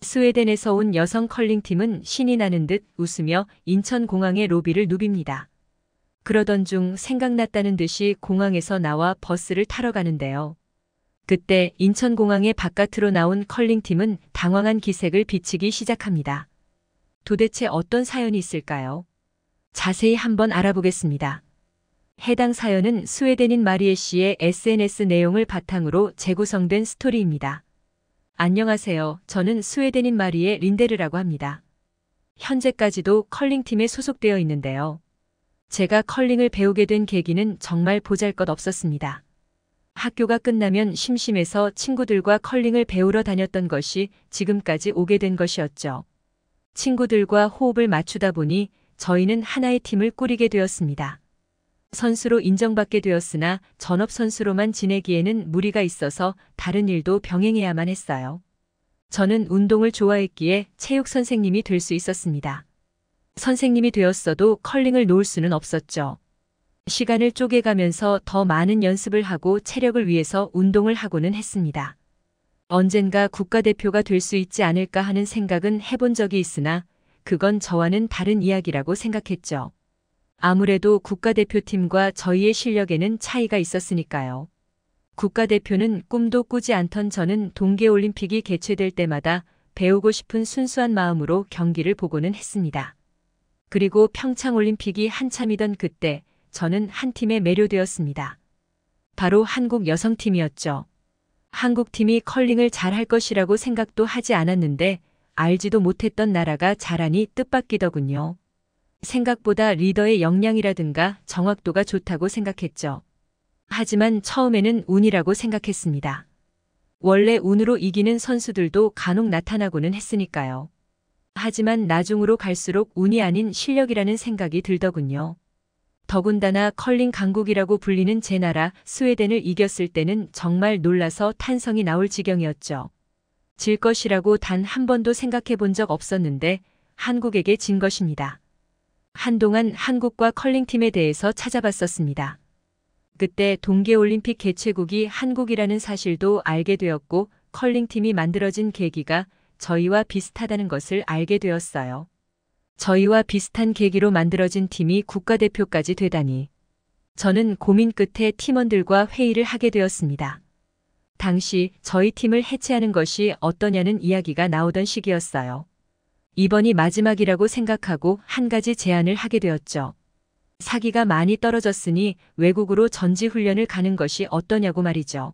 스웨덴에서 온 여성 컬링팀은 신이 나는 듯 웃으며 인천공항의 로비를 누빕니다. 그러던 중 생각났다는 듯이 공항에서 나와 버스를 타러 가는데요. 그때 인천공항의 바깥으로 나온 컬링팀은 당황한 기색을 비치기 시작합니다. 도대체 어떤 사연이 있을까요? 자세히 한번 알아보겠습니다. 해당 사연은 스웨덴인 마리에 씨의 SNS 내용을 바탕으로 재구성된 스토리입니다. 안녕하세요. 저는 스웨덴인 마리의 린데르라고 합니다. 현재까지도 컬링팀에 소속되어 있는데요. 제가 컬링을 배우게 된 계기는 정말 보잘 것 없었습니다. 학교가 끝나면 심심해서 친구들과 컬링을 배우러 다녔던 것이 지금까지 오게 된 것이었죠. 친구들과 호흡을 맞추다 보니 저희는 하나의 팀을 꾸리게 되었습니다. 선수로 인정받게 되었으나 전업선수로만 지내기에는 무리가 있어서 다른 일도 병행해야만 했어요. 저는 운동을 좋아했기에 체육 선생님이 될 수 있었습니다. 선생님이 되었어도 컬링을 놓을 수는 없었죠. 시간을 쪼개가면서 더 많은 연습을 하고 체력을 위해서 운동을 하고는 했습니다. 언젠가 국가대표가 될 수 있지 않을까 하는 생각은 해본 적이 있으나 그건 저와는 다른 이야기라고 생각했죠. 아무래도 국가대표팀과 저희의 실력에는 차이가 있었으니까요. 국가대표는 꿈도 꾸지 않던 저는 동계올림픽이 개최될 때마다 배우고 싶은 순수한 마음으로 경기를 보고는 했습니다. 그리고 평창올림픽이 한참이던 그때 저는 한 팀에 매료되었습니다. 바로 한국 여성팀이었죠. 한국팀이 컬링을 잘할 것이라고 생각도 하지 않았는데 알지도 못했던 나라가 잘하니 뜻밖이더군요. 생각보다 리더의 역량이라든가 정확도가 좋다고 생각했죠. 하지만 처음에는 운이라고 생각했습니다. 원래 운으로 이기는 선수들도 간혹 나타나고는 했으니까요. 하지만 나중으로 갈수록 운이 아닌 실력이라는 생각이 들더군요. 더군다나 컬링 강국이라고 불리는 제 나라 스웨덴을 이겼을 때는 정말 놀라서 탄성이 나올 지경이었죠. 질 것이라고 단 한 번도 생각해 본 적 없었는데 한국에게 진 것입니다. 한동안 한국과 컬링팀에 대해서 찾아봤었습니다. 그때 동계올림픽 개최국이 한국이라는 사실도 알게 되었고 컬링팀이 만들어진 계기가 저희와 비슷하다는 것을 알게 되었어요. 저희와 비슷한 계기로 만들어진 팀이 국가대표까지 되다니. 저는 고민 끝에 팀원들과 회의를 하게 되었습니다. 당시 저희 팀을 해체하는 것이 어떠냐는 이야기가 나오던 시기였어요. 이번이 마지막이라고 생각하고 한 가지 제안을 하게 되었죠. 사기가 많이 떨어졌으니 외국으로 전지훈련을 가는 것이 어떠냐고 말이죠.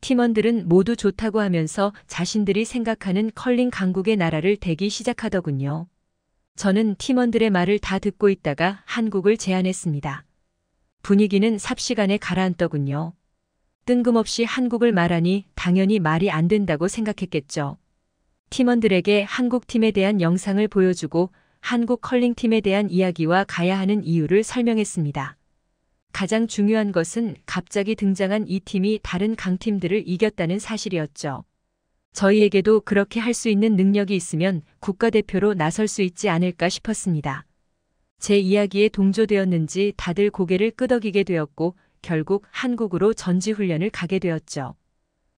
팀원들은 모두 좋다고 하면서 자신들이 생각하는 컬링 강국의 나라를 대기 시작하더군요. 저는 팀원들의 말을 다 듣고 있다가 한국을 제안했습니다. 분위기는 삽시간에 가라앉더군요. 뜬금없이 한국을 말하니 당연히 말이 안 된다고 생각했겠죠. 팀원들에게 한국팀에 대한 영상을 보여주고 한국 컬링팀에 대한 이야기와 가야 하는 이유를 설명했습니다. 가장 중요한 것은 갑자기 등장한 이 팀이 다른 강팀들을 이겼다는 사실이었죠. 저희에게도 그렇게 할 수 있는 능력이 있으면 국가대표로 나설 수 있지 않을까 싶었습니다. 제 이야기에 동조되었는지 다들 고개를 끄덕이게 되었고 결국 한국으로 전지훈련을 가게 되었죠.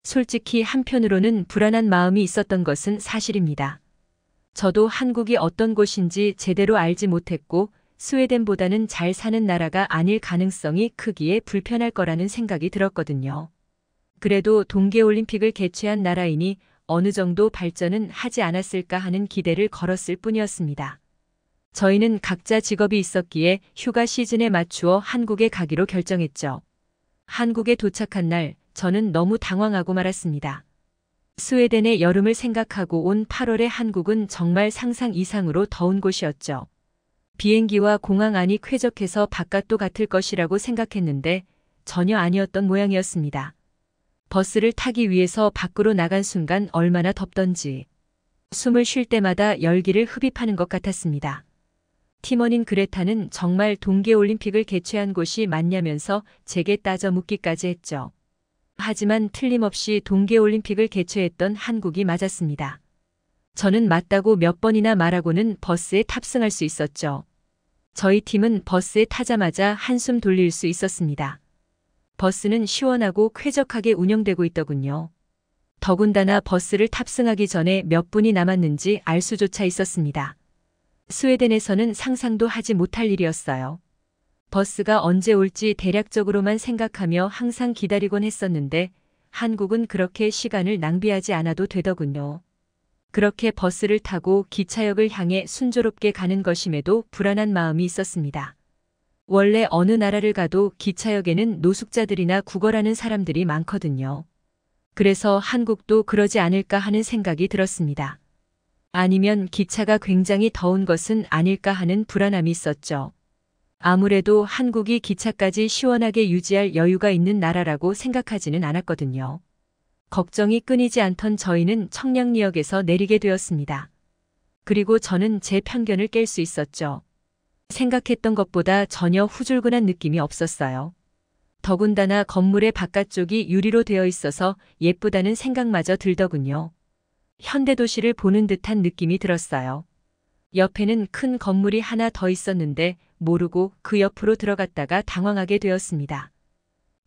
솔직히 한편으로는 불안한 마음이 있었던 것은 사실입니다. 저도 한국이 어떤 곳인지 제대로 알지 못했고 스웨덴보다는 잘 사는 나라가 아닐 가능성이 크기에 불편할 거라는 생각이 들었거든요. 그래도 동계올림픽을 개최한 나라이니 어느 정도 발전은 하지 않았을까 하는 기대를 걸었을 뿐이었습니다. 저희는 각자 직업이 있었기에 휴가 시즌에 맞추어 한국에 가기로 결정했죠. 한국에 도착한 날 저는 너무 당황하고 말았습니다. 스웨덴의 여름을 생각하고 온 8월의 한국은 정말 상상 이상으로 더운 곳이었죠. 비행기와 공항 안이 쾌적해서 바깥도 같을 것이라고 생각했는데 전혀 아니었던 모양이었습니다. 버스를 타기 위해서 밖으로 나간 순간 얼마나 덥던지 숨을 쉴 때마다 열기를 흡입하는 것 같았습니다. 팀원인 그레타는 정말 동계올림픽을 개최한 곳이 맞냐면서 제게 따져 묻기까지 했죠. 하지만 틀림없이 동계올림픽을 개최했던 한국이 맞았습니다. 저는 맞다고 몇 번이나 말하고는 버스에 탑승할 수 있었죠. 저희 팀은 버스에 타자마자 한숨 돌릴 수 있었습니다. 버스는 시원하고 쾌적하게 운영되고 있더군요. 더군다나 버스를 탑승하기 전에 몇 분이 남았는지 알 수조차 있었습니다. 스웨덴에서는 상상도 하지 못할 일이었어요. 버스가 언제 올지 대략적으로만 생각하며 항상 기다리곤 했었는데 한국은 그렇게 시간을 낭비하지 않아도 되더군요. 그렇게 버스를 타고 기차역을 향해 순조롭게 가는 것임에도 불안한 마음이 있었습니다. 원래 어느 나라를 가도 기차역에는 노숙자들이나 구걸하는 사람들이 많거든요. 그래서 한국도 그러지 않을까 하는 생각이 들었습니다. 아니면 기차가 굉장히 더운 것은 아닐까 하는 불안함이 있었죠. 아무래도 한국이 기차까지 시원하게 유지할 여유가 있는 나라라고 생각하지는 않았거든요. 걱정이 끊이지 않던 저희는 청량리역에서 내리게 되었습니다. 그리고 저는 제 편견을 깰 수 있었죠. 생각했던 것보다 전혀 후줄근한 느낌이 없었어요. 더군다나 건물의 바깥쪽이 유리로 되어 있어서 예쁘다는 생각마저 들더군요. 현대도시를 보는 듯한 느낌이 들었어요. 옆에는 큰 건물이 하나 더 있었는데 모르고 그 옆으로 들어갔다가 당황하게 되었습니다.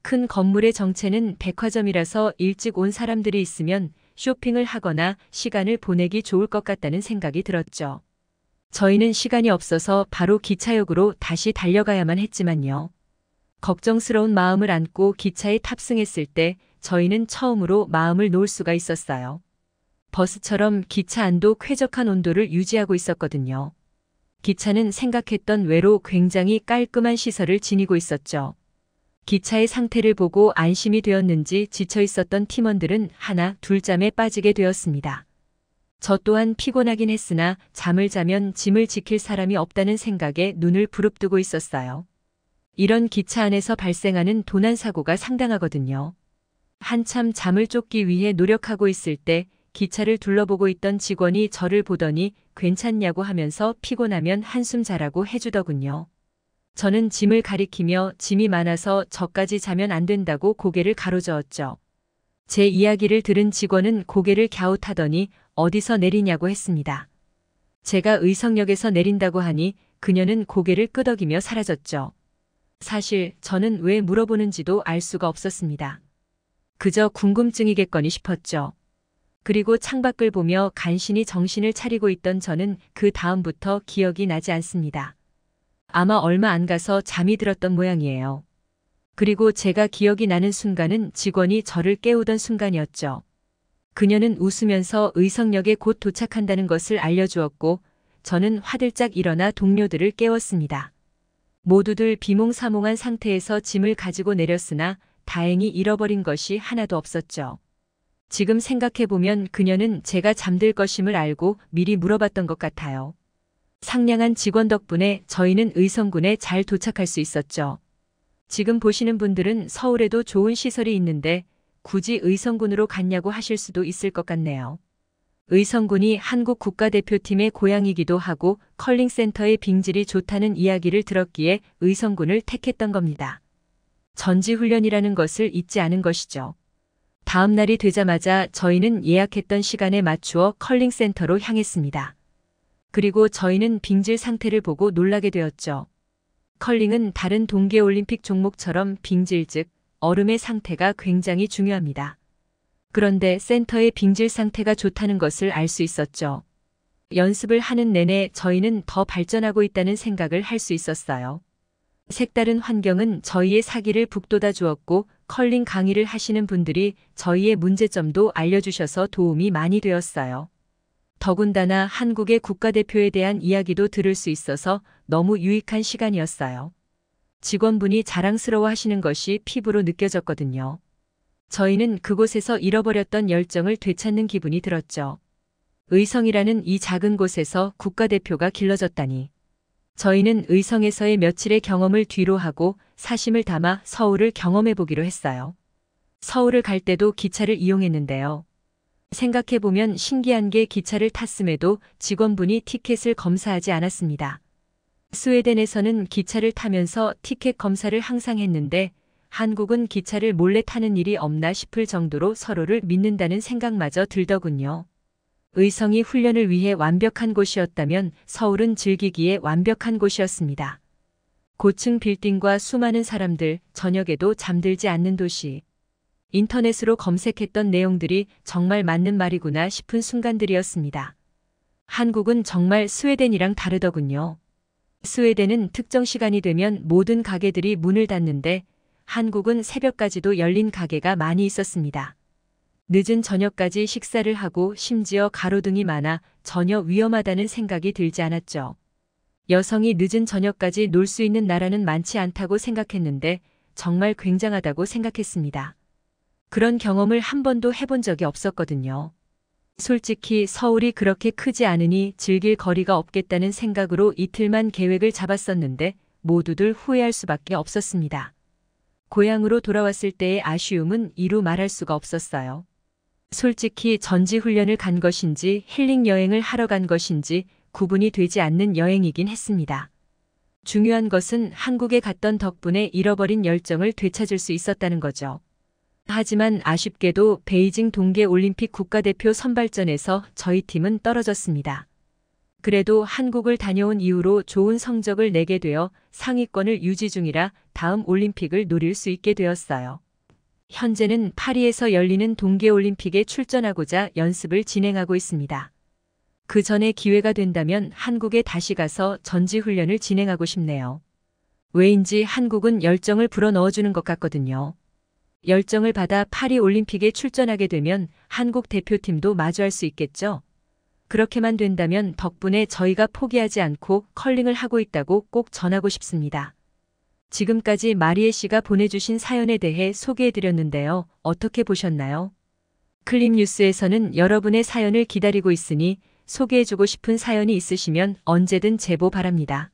큰 건물의 정체는 백화점이라서 일찍 온 사람들이 있으면 쇼핑을 하거나 시간을 보내기 좋을 것 같다는 생각이 들었죠. 저희는 시간이 없어서 바로 기차역으로 다시 달려가야만 했지만요. 걱정스러운 마음을 안고 기차에 탑승했을 때 저희는 처음으로 마음을 놓을 수가 있었어요. 버스처럼 기차 안도 쾌적한 온도를 유지하고 있었거든요. 기차는 생각했던 외로 굉장히 깔끔한 시설을 지니고 있었죠. 기차의 상태를 보고 안심이 되었는지 지쳐 있었던 팀원들은 하나 둘 잠에 빠지게 되었습니다. 저 또한 피곤하긴 했으나 잠을 자면 짐을 지킬 사람이 없다는 생각에 눈을 부릅뜨고 있었어요. 이런 기차 안에서 발생하는 도난 사고가 상당하거든요. 한참 잠을 쫓기 위해 노력하고 있을 때 기차를 둘러보고 있던 직원이 저를 보더니 괜찮냐고 하면서 피곤하면 한숨 자라고 해주더군요. 저는 짐을 가리키며 짐이 많아서 저까지 자면 안 된다고 고개를 가로저었죠. 제 이야기를 들은 직원은 고개를 갸웃하더니 어디서 내리냐고 했습니다. 제가 의성역에서 내린다고 하니 그녀는 고개를 끄덕이며 사라졌죠. 사실 저는 왜 물어보는지도 알 수가 없었습니다. 그저 궁금증이겠거니 싶었죠. 그리고 창밖을 보며 간신히 정신을 차리고 있던 저는 그 다음부터 기억이 나지 않습니다. 아마 얼마 안 가서 잠이 들었던 모양이에요. 그리고 제가 기억이 나는 순간은 직원이 저를 깨우던 순간이었죠. 그녀는 웃으면서 의성역에 곧 도착한다는 것을 알려주었고 저는 화들짝 일어나 동료들을 깨웠습니다. 모두들 비몽사몽한 상태에서 짐을 가지고 내렸으나 다행히 잃어버린 것이 하나도 없었죠. 지금 생각해보면 그녀는 제가 잠들 것임을 알고 미리 물어봤던 것 같아요. 상냥한 직원 덕분에 저희는 의성군에 잘 도착할 수 있었죠. 지금 보시는 분들은 서울에도 좋은 시설이 있는데 굳이 의성군으로 갔냐고 하실 수도 있을 것 같네요. 의성군이 한국 국가대표팀의 고향이기도 하고 컬링센터의 빙질이 좋다는 이야기를 들었기에 의성군을 택했던 겁니다. 전지훈련이라는 것을 잊지 않은 것이죠. 다음 날이 되자마자 저희는 예약했던 시간에 맞추어 컬링센터로 향했습니다. 그리고 저희는 빙질 상태를 보고 놀라게 되었죠. 컬링은 다른 동계올림픽 종목처럼 빙질 즉 얼음의 상태가 굉장히 중요합니다. 그런데 센터의 빙질 상태가 좋다는 것을 알 수 있었죠. 연습을 하는 내내 저희는 더 발전하고 있다는 생각을 할 수 있었어요. 색다른 환경은 저희의 사기를 북돋아 주었고 컬링 강의를 하시는 분들이 저희의 문제점도 알려주셔서 도움이 많이 되었어요. 더군다나 한국의 국가대표에 대한 이야기도 들을 수 있어서 너무 유익한 시간이었어요. 직원분이 자랑스러워 하시는 것이 피부로 느껴졌거든요. 저희는 그곳에서 잃어버렸던 열정을 되찾는 기분이 들었죠. 의성이라는 이 작은 곳에서 국가대표가 길러졌다니. 저희는 의성에서의 며칠의 경험을 뒤로 하고 사심을 담아 서울을 경험해 보기로 했어요. 서울을 갈 때도 기차를 이용했는데요. 생각해보면 신기한 게 기차를 탔음에도 직원분이 티켓을 검사하지 않았습니다. 스웨덴에서는 기차를 타면서 티켓 검사를 항상 했는데 한국은 기차를 몰래 타는 일이 없나 싶을 정도로 서로를 믿는다는 생각마저 들더군요. 의성이 훈련을 위해 완벽한 곳이었다면 서울은 즐기기에 완벽한 곳이었습니다. 고층 빌딩과 수많은 사람들, 저녁에도 잠들지 않는 도시. 인터넷으로 검색했던 내용들이 정말 맞는 말이구나 싶은 순간들이었습니다. 한국은 정말 스웨덴이랑 다르더군요. 스웨덴은 특정 시간이 되면 모든 가게들이 문을 닫는데 한국은 새벽까지도 열린 가게가 많이 있었습니다. 늦은 저녁까지 식사를 하고 심지어 가로등이 많아 전혀 위험하다는 생각이 들지 않았죠. 여성이 늦은 저녁까지 놀 수 있는 나라는 많지 않다고 생각했는데 정말 굉장하다고 생각했습니다. 그런 경험을 한 번도 해본 적이 없었거든요. 솔직히 서울이 그렇게 크지 않으니 즐길 거리가 없겠다는 생각으로 이틀만 계획을 잡았었는데 모두들 후회할 수밖에 없었습니다. 고향으로 돌아왔을 때의 아쉬움은 이루 말할 수가 없었어요. 솔직히 전지훈련을 간 것인지 힐링 여행을 하러 간 것인지 구분이 되지 않는 여행이긴 했습니다. 중요한 것은 한국에 갔던 덕분에 잃어버린 열정을 되찾을 수 있었다는 거죠. 하지만 아쉽게도 베이징 동계올림픽 국가대표 선발전에서 저희 팀은 떨어졌습니다. 그래도 한국을 다녀온 이후로 좋은 성적을 내게 되어 상위권을 유지 중이라 다음 올림픽을 노릴 수 있게 되었어요. 현재는 파리에서 열리는 동계올림픽에 출전하고자 연습을 진행하고 있습니다. 그 전에 기회가 된다면 한국에 다시 가서 전지훈련을 진행하고 싶네요. 왜인지 한국은 열정을 불어넣어주는 것 같거든요. 열정을 받아 파리올림픽에 출전하게 되면 한국 대표팀도 마주할 수 있겠죠? 그렇게만 된다면 덕분에 저희가 포기하지 않고 컬링을 하고 있다고 꼭 전하고 싶습니다. 지금까지 마리에 씨가 보내주신 사연에 대해 소개해드렸는데요. 어떻게 보셨나요? 클립 뉴스에서는 여러분의 사연을 기다리고 있으니 소개해주고 싶은 사연이 있으시면 언제든 제보 바랍니다.